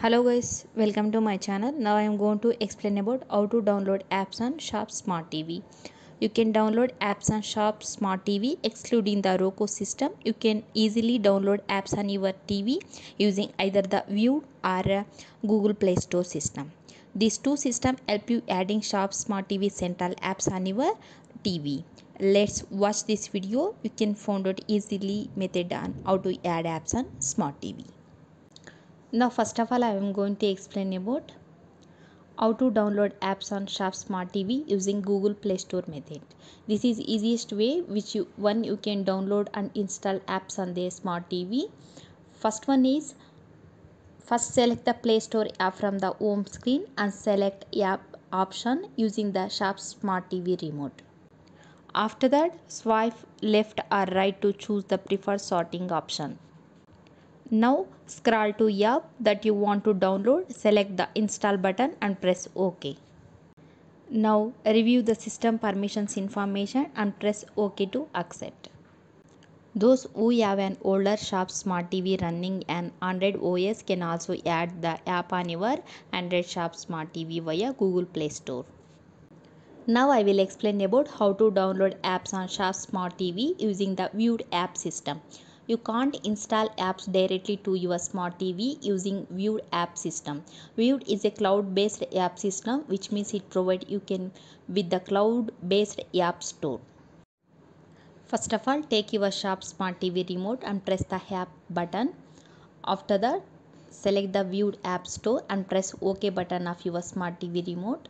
hello guys welcome to my channel now i am going to explain about how to download apps on sharp smart tv you can download apps on sharp smart tv excluding the roku system you can easily download apps on your tv using either the view or google play store system these two systems help you adding sharp smart tv central apps on your tv let's watch this video you can find out easily method on how to add apps on smart tv now first of all I am going to explain about how to download apps on Sharp Smart TV using Google Play Store method. This is easiest way which you one you can download and install apps on their smart TV. First one is first select the Play Store app from the home screen and select app option using the Sharp Smart TV remote. After that swipe left or right to choose the preferred sorting option. Now scroll to app that you want to download, select the install button and press OK. Now review the system permissions information and press OK to accept. Those who have an older sharp smart TV running an Android OS can also add the app on your Android sharp smart TV via Google Play Store. Now I will explain about how to download apps on Sharp Smart TV using the viewed app system. You can't install apps directly to your smart TV using Viewed app system. Viewed is a cloud-based app system which means it provides you can with the cloud-based app store. First of all, take your Sharp Smart TV remote and press the app button. After that, select the viewed app store and press OK button of your Smart TV remote.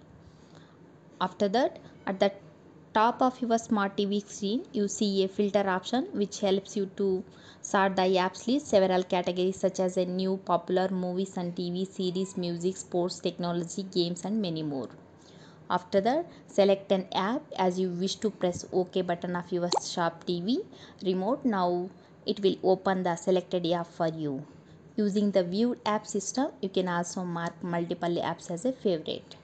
After that, at the top of your smart TV screen, you see a filter option which helps you to sort the apps list several categories such as a new, popular, movies and TV, series, music, sports, technology, games and many more. After that, select an app as you wish to press OK button of your Sharp TV remote. Now it will open the selected app for you. Using the viewed app system, you can also mark multiple apps as a favorite.